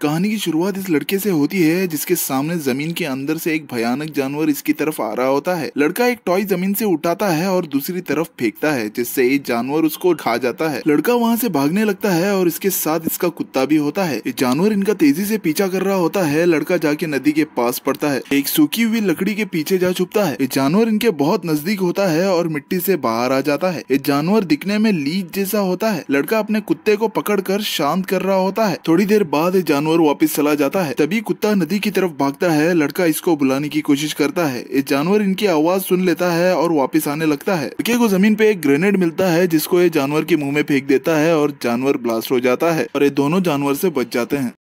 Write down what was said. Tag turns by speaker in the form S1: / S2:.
S1: कहानी की शुरुआत इस लड़के से होती है जिसके सामने जमीन के अंदर से एक भयानक जानवर इसकी तरफ आ रहा होता है लड़का एक टॉय जमीन से उठाता है और दूसरी तरफ फेंकता है जिससे ये जानवर उसको खा जाता है लड़का वहाँ से भागने लगता है और इसके साथ इसका कुत्ता भी होता है जानवर इनका तेजी से पीछा कर रहा होता है लड़का जाके नदी के पास पड़ता है एक सूखी हुई लकड़ी के पीछे जा छुपता है जानवर इनके बहुत नजदीक होता है और मिट्टी से बाहर आ जाता है ये जानवर दिखने में लीज जैसा होता है लड़का अपने कुत्ते को पकड़ कर शांत कर रहा होता है थोड़ी देर बाद जानवर जानवर वापस चला जाता है तभी कुत्ता नदी की तरफ भागता है लड़का इसको बुलाने की कोशिश करता है ये जानवर इनकी आवाज सुन लेता है और वापस आने लगता है लड़के को जमीन पे एक ग्रेनेड मिलता है जिसको ये जानवर के मुँह में फेंक देता है और जानवर ब्लास्ट हो जाता है और ये दोनों जानवर ऐसी बच जाते हैं